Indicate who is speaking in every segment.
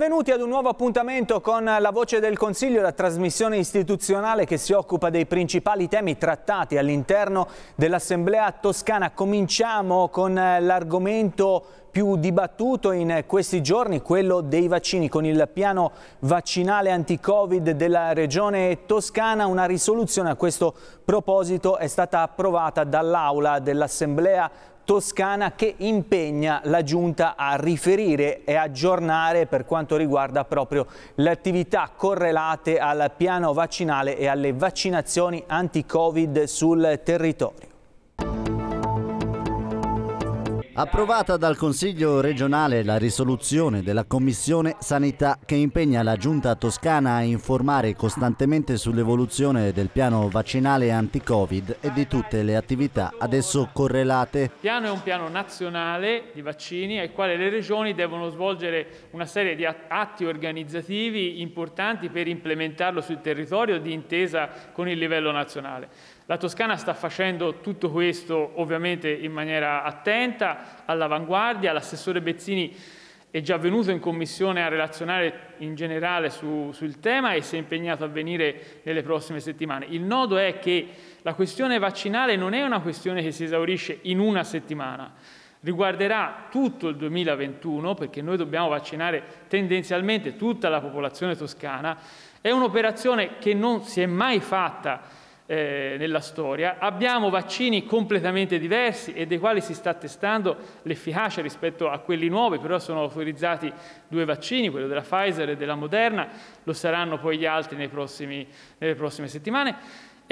Speaker 1: Benvenuti ad un nuovo appuntamento con La Voce del Consiglio, la trasmissione istituzionale che si occupa dei principali temi trattati all'interno dell'Assemblea Toscana. Cominciamo con eh, l'argomento più dibattuto in questi giorni, quello dei vaccini, con il piano vaccinale anti-Covid della Regione Toscana. Una risoluzione a questo proposito è stata approvata dall'Aula dell'Assemblea toscana che impegna la giunta a riferire e aggiornare per quanto riguarda proprio le attività correlate al piano vaccinale e alle vaccinazioni anti-Covid sul territorio.
Speaker 2: Approvata dal Consiglio regionale la risoluzione della Commissione Sanità che impegna la Giunta toscana a informare costantemente sull'evoluzione del piano vaccinale anti-Covid e di tutte le attività ad esso correlate. Il
Speaker 3: piano è un piano nazionale di vaccini al quale le regioni devono svolgere una serie di atti organizzativi importanti per implementarlo sul territorio di intesa con il livello nazionale. La Toscana sta facendo tutto questo ovviamente in maniera attenta, all'avanguardia. L'assessore Bezzini è già venuto in commissione a relazionare in generale su, sul tema e si è impegnato a venire nelle prossime settimane. Il nodo è che la questione vaccinale non è una questione che si esaurisce in una settimana, riguarderà tutto il 2021 perché noi dobbiamo vaccinare tendenzialmente tutta la popolazione toscana. È un'operazione che non si è mai fatta eh, nella storia, abbiamo vaccini completamente diversi e dei quali si sta testando l'efficacia rispetto a quelli nuovi, però sono autorizzati due vaccini, quello della Pfizer e della Moderna, lo saranno poi gli altri prossimi, nelle prossime settimane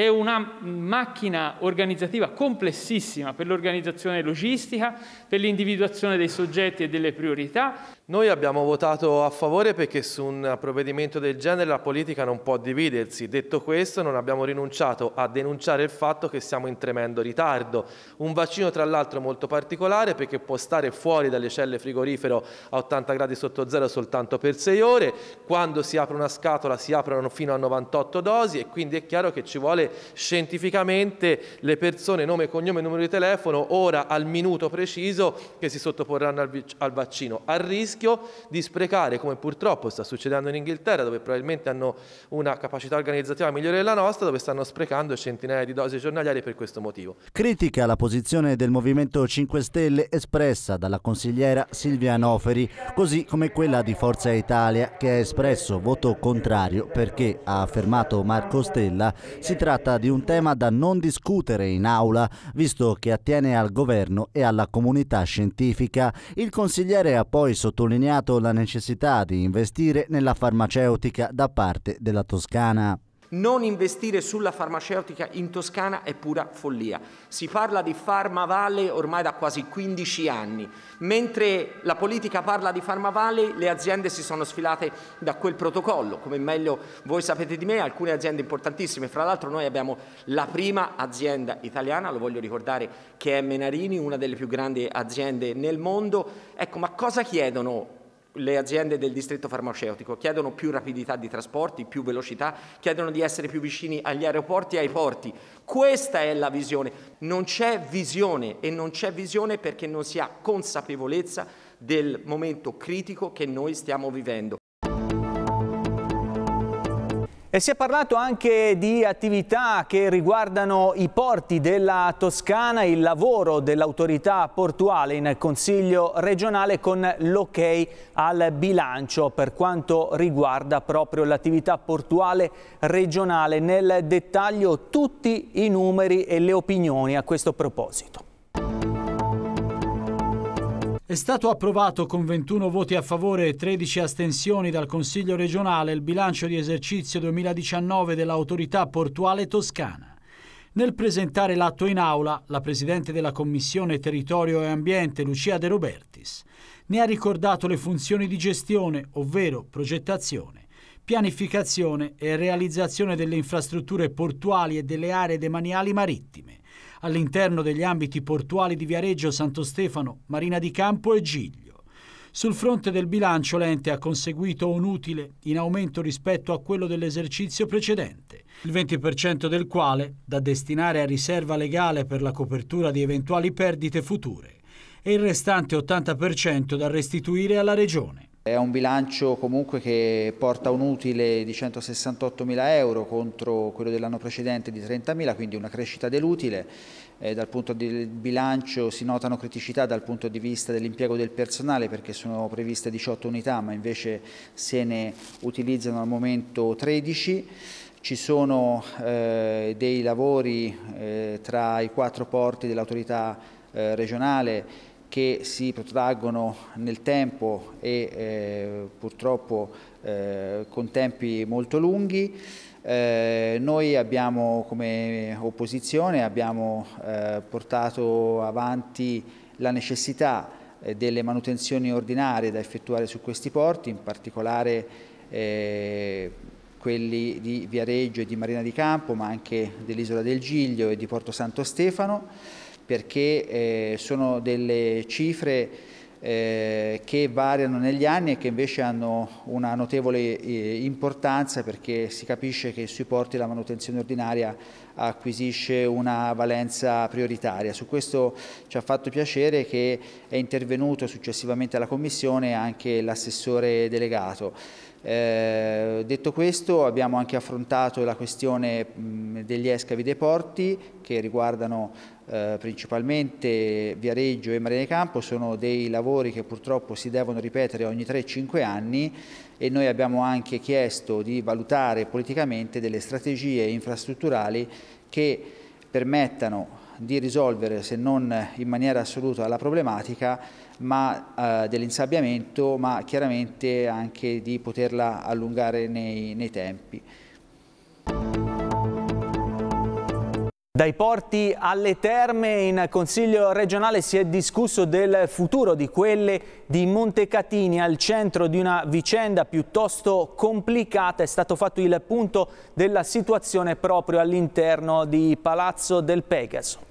Speaker 3: è una macchina organizzativa complessissima per l'organizzazione logistica, per l'individuazione dei soggetti e delle priorità. Noi abbiamo votato a favore perché su un provvedimento del genere la politica non può dividersi. Detto questo non abbiamo rinunciato a denunciare il fatto che siamo in tremendo ritardo. Un vaccino tra l'altro molto particolare perché può stare fuori dalle celle frigorifero a 80 gradi sotto zero soltanto per 6 ore. Quando si apre una scatola si aprono fino a 98 dosi e quindi è chiaro che ci vuole scientificamente le persone, nome, cognome, numero di telefono, ora al minuto preciso che si sottoporranno al, al vaccino, a rischio di sprecare, come purtroppo sta succedendo in Inghilterra, dove probabilmente hanno una capacità organizzativa migliore della nostra, dove stanno sprecando centinaia di dosi giornaliere per questo motivo.
Speaker 2: Critica la posizione del Movimento 5 Stelle espressa dalla consigliera Silvia Noferi, così come quella di Forza Italia, che ha espresso voto contrario perché, ha affermato Marco Stella, si tratta tratta di un tema da non discutere in aula, visto che attiene al governo e alla comunità scientifica. Il consigliere ha poi sottolineato la necessità di investire nella farmaceutica da parte della Toscana.
Speaker 4: Non investire sulla farmaceutica in Toscana è pura follia. Si parla di Pharma ormai da quasi 15 anni. Mentre la politica parla di Pharma le aziende si sono sfilate da quel protocollo. Come meglio voi sapete di me, alcune aziende importantissime. Fra l'altro noi abbiamo la prima azienda italiana, lo voglio ricordare, che è Menarini, una delle più grandi aziende nel mondo. Ecco, ma cosa chiedono le aziende del distretto farmaceutico chiedono più rapidità di trasporti, più velocità, chiedono di essere più vicini agli aeroporti e ai porti. Questa è la visione. Non c'è visione e non c'è visione perché non si ha consapevolezza del momento critico che noi stiamo vivendo.
Speaker 1: E si è parlato anche di attività che riguardano i porti della Toscana, il lavoro dell'autorità portuale in Consiglio regionale con l'ok al bilancio per quanto riguarda proprio l'attività portuale regionale. Nel dettaglio tutti i numeri e le opinioni a questo proposito.
Speaker 5: È stato approvato con 21 voti a favore e 13 astensioni dal Consiglio regionale il bilancio di esercizio 2019 dell'autorità portuale toscana. Nel presentare l'atto in aula, la Presidente della Commissione Territorio e Ambiente, Lucia De Robertis, ne ha ricordato le funzioni di gestione, ovvero progettazione, pianificazione e realizzazione delle infrastrutture portuali e delle aree demaniali marittime, all'interno degli ambiti portuali di Viareggio, Santo Stefano, Marina di Campo e Giglio. Sul fronte del bilancio l'ente ha conseguito un utile in aumento rispetto a quello dell'esercizio precedente, il 20% del quale da destinare a riserva legale per la copertura di eventuali perdite future e il restante 80% da restituire alla Regione.
Speaker 6: È un bilancio comunque che porta un utile di 168 mila euro contro quello dell'anno precedente di 30 mila, quindi una crescita dell'utile. Eh, dal punto del bilancio si notano criticità dal punto di vista dell'impiego del personale perché sono previste 18 unità ma invece se ne utilizzano al momento 13. Ci sono eh, dei lavori eh, tra i quattro porti dell'autorità eh, regionale che si protraggono nel tempo e eh, purtroppo eh, con tempi molto lunghi. Eh, noi abbiamo come opposizione abbiamo, eh, portato avanti la necessità eh, delle manutenzioni ordinarie da effettuare su questi porti, in particolare eh, quelli di Viareggio e di Marina di Campo, ma anche dell'isola del Giglio e di Porto Santo Stefano perché eh, sono delle cifre eh, che variano negli anni e che invece hanno una notevole eh, importanza perché si capisce che sui porti la manutenzione ordinaria acquisisce una valenza prioritaria. Su questo ci ha fatto piacere che è intervenuto successivamente alla Commissione anche l'assessore delegato. Eh, detto questo abbiamo anche affrontato la questione mh, degli escavi dei porti che riguardano eh, principalmente Viareggio e Marine Campo, sono dei lavori che purtroppo si devono ripetere ogni 3-5 anni e noi abbiamo anche chiesto di valutare politicamente delle strategie infrastrutturali che permettano di risolvere, se non in maniera assoluta, la problematica ma, eh, dell'insabbiamento, ma chiaramente anche di poterla allungare nei, nei tempi.
Speaker 1: Dai porti alle terme in Consiglio regionale si è discusso del futuro di quelle di Montecatini al centro di una vicenda piuttosto complicata. È stato fatto il punto della situazione proprio all'interno di
Speaker 7: Palazzo del Pegaso.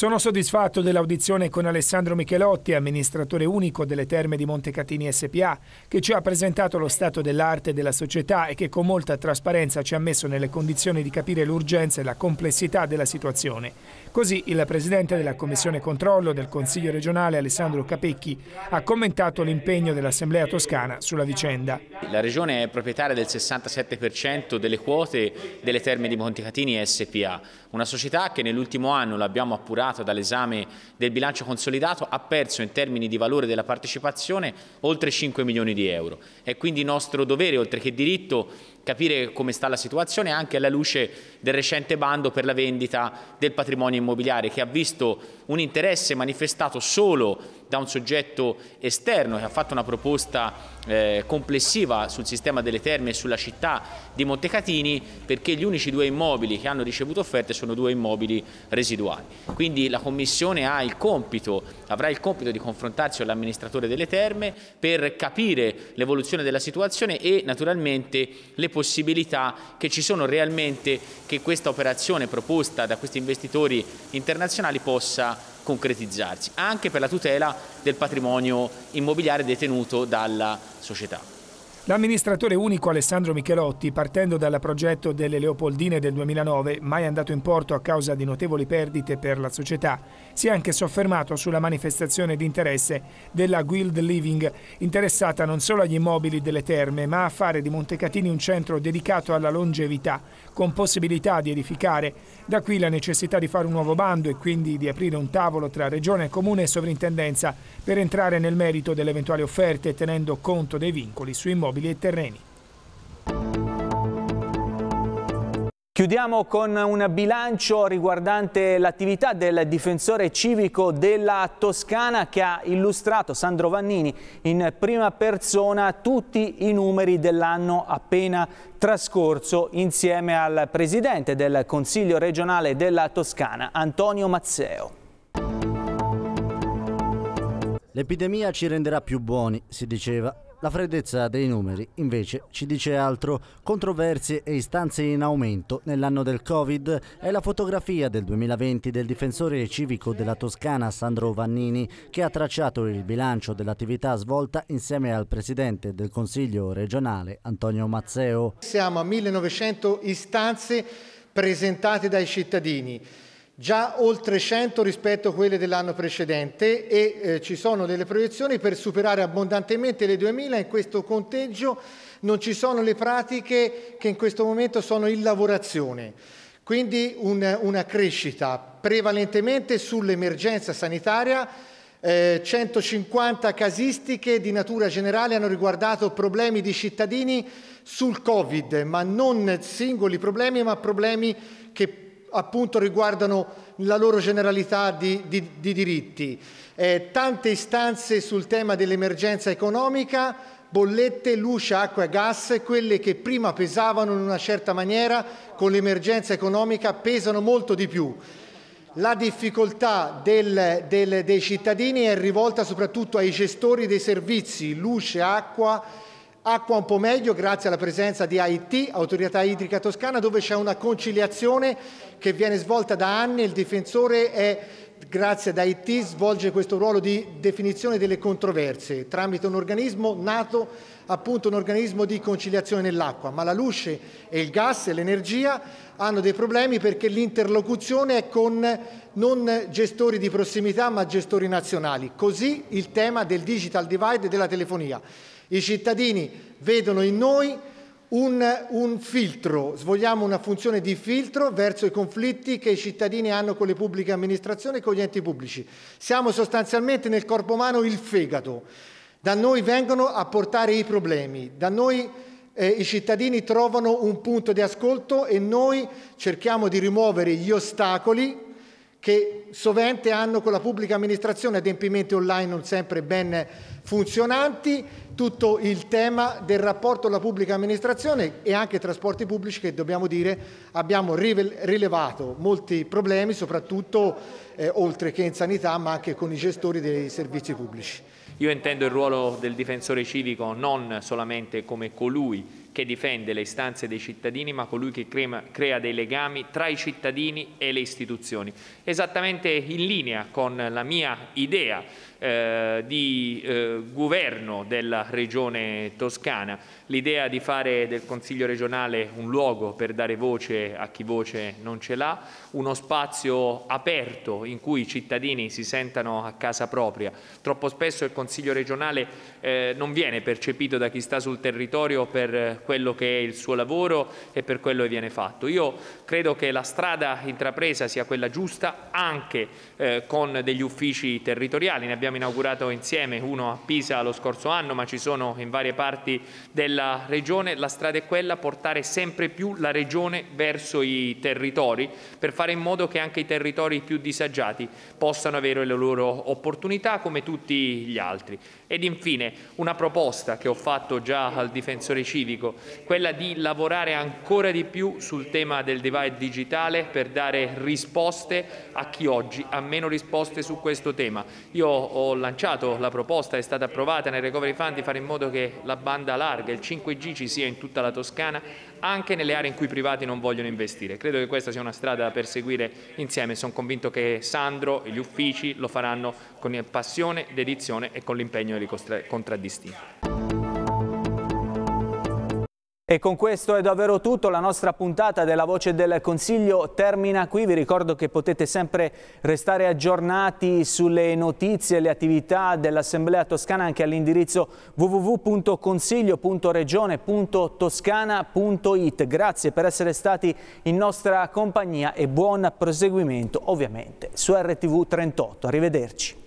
Speaker 7: Sono soddisfatto dell'audizione con Alessandro Michelotti, amministratore unico delle Terme di Montecatini SPA, che ci ha presentato lo stato dell'arte della società e che con molta trasparenza ci ha messo nelle condizioni di capire l'urgenza e la complessità della situazione. Così il presidente della Commissione Controllo del Consiglio regionale, Alessandro Capecchi, ha commentato l'impegno dell'Assemblea toscana sulla vicenda.
Speaker 4: La regione è proprietaria del 67% delle quote delle Terme di Montecatini SPA. Una società che nell'ultimo anno, l'abbiamo appurato dall'esame del bilancio consolidato, ha perso in termini di valore della partecipazione oltre 5 milioni di euro. È quindi nostro dovere, oltre che diritto, capire come sta la situazione anche alla luce del recente bando per la vendita del patrimonio immobiliare che ha visto un interesse manifestato solo da un soggetto esterno che ha fatto una proposta eh, complessiva sul sistema delle terme e sulla città di Montecatini perché gli unici due immobili che hanno ricevuto offerte sono due immobili residuali. Quindi la Commissione ha il compito, avrà il compito di confrontarsi con l'amministratore delle terme per capire l'evoluzione della situazione e naturalmente le possibilità possibilità che ci sono realmente che questa operazione proposta da questi investitori internazionali possa concretizzarsi, anche per la tutela del patrimonio immobiliare detenuto dalla società.
Speaker 7: L'amministratore unico Alessandro Michelotti, partendo dal progetto delle Leopoldine del 2009, mai andato in porto a causa di notevoli perdite per la società, si è anche soffermato sulla manifestazione di interesse della Guild Living, interessata non solo agli immobili delle terme, ma a fare di Montecatini un centro dedicato alla longevità, con possibilità di edificare. Da qui la necessità di fare un nuovo bando e quindi di aprire un tavolo tra Regione, Comune e Sovrintendenza per entrare nel merito delle eventuali offerte tenendo conto dei vincoli sui immobili immobili e terreni.
Speaker 1: Chiudiamo con un bilancio riguardante l'attività del difensore civico della Toscana che ha illustrato Sandro Vannini in prima persona tutti i numeri dell'anno appena trascorso insieme al presidente del Consiglio regionale della Toscana, Antonio Mazzeo.
Speaker 2: L'epidemia ci renderà più buoni, si diceva, la freddezza dei numeri invece ci dice altro. Controversie e istanze in aumento nell'anno del Covid è la fotografia del 2020 del difensore civico della Toscana Sandro Vannini che ha tracciato il bilancio dell'attività svolta insieme al presidente del Consiglio regionale Antonio Mazzeo. Siamo a 1900 istanze
Speaker 8: presentate dai cittadini già oltre 100 rispetto a quelle dell'anno precedente e eh, ci sono delle proiezioni per superare abbondantemente le 2000 in questo conteggio non ci sono le pratiche che in questo momento sono in lavorazione quindi un, una crescita prevalentemente sull'emergenza sanitaria eh, 150 casistiche di natura generale hanno riguardato problemi di cittadini sul Covid, ma non singoli problemi, ma problemi che appunto riguardano la loro generalità di, di, di diritti. Eh, tante istanze sul tema dell'emergenza economica, bollette, luce, acqua e gas, quelle che prima pesavano in una certa maniera, con l'emergenza economica pesano molto di più. La difficoltà del, del, dei cittadini è rivolta soprattutto ai gestori dei servizi, luce, acqua e Acqua un po' meglio grazie alla presenza di AIT, Autorità Idrica Toscana, dove c'è una conciliazione che viene svolta da anni. Il difensore è, grazie ad AIT, svolge questo ruolo di definizione delle controversie tramite un organismo nato appunto un organismo di conciliazione nell'acqua. Ma la luce e il gas e l'energia hanno dei problemi perché l'interlocuzione è con non gestori di prossimità ma gestori nazionali. Così il tema del digital divide e della telefonia. I cittadini vedono in noi un, un, filtro, svogliamo una funzione di filtro verso i conflitti che i cittadini hanno con le pubbliche amministrazioni e con gli enti pubblici. Siamo sostanzialmente nel corpo umano il fegato. Da noi vengono a portare i problemi, da noi eh, i cittadini trovano un punto di ascolto e noi cerchiamo di rimuovere gli ostacoli che sovente hanno con la pubblica amministrazione adempimenti online non sempre ben funzionanti, tutto il tema del rapporto alla pubblica amministrazione e anche trasporti pubblici che dobbiamo dire abbiamo rilevato molti problemi, soprattutto eh, oltre che in sanità ma anche con i gestori dei servizi pubblici.
Speaker 9: Io intendo il ruolo del difensore civico non solamente come colui che difende le istanze dei cittadini, ma colui che crema, crea dei legami tra i cittadini e le istituzioni. Esattamente in linea con la mia idea eh, di eh, governo della regione toscana, l'idea di fare del Consiglio regionale un luogo per dare voce a chi voce non ce l'ha, uno spazio aperto in cui i cittadini si sentano a casa propria. Troppo spesso il Consiglio regionale eh, non viene percepito da chi sta sul territorio per quello che è il suo lavoro e per quello che viene fatto. Io credo che la strada intrapresa sia quella giusta anche eh, con degli uffici territoriali, ne abbiamo inaugurato insieme uno a Pisa lo scorso anno ma ci sono in varie parti della regione, la strada è quella portare sempre più la regione verso i territori per fare in modo che anche i territori più disagiati possano avere le loro opportunità come tutti gli altri. Ed infine una proposta che ho fatto già al difensore civico quella di lavorare ancora di più sul tema del divide digitale per dare risposte a chi oggi ha meno risposte su questo tema. Io ho lanciato la proposta, è stata approvata nel Recovery Fund di fare in modo che la banda larga, il 5G ci sia in tutta la Toscana, anche nelle aree in cui i privati non vogliono investire. Credo che questa sia una strada da perseguire insieme. Sono convinto che Sandro e gli uffici lo faranno con passione, dedizione e con l'impegno che li
Speaker 1: e con questo è davvero tutto, la nostra puntata della Voce del Consiglio termina qui, vi ricordo che potete sempre restare aggiornati sulle notizie e le attività dell'Assemblea Toscana anche all'indirizzo www.consiglio.regione.toscana.it. Grazie per essere stati in nostra compagnia e buon proseguimento ovviamente su RTV 38. Arrivederci.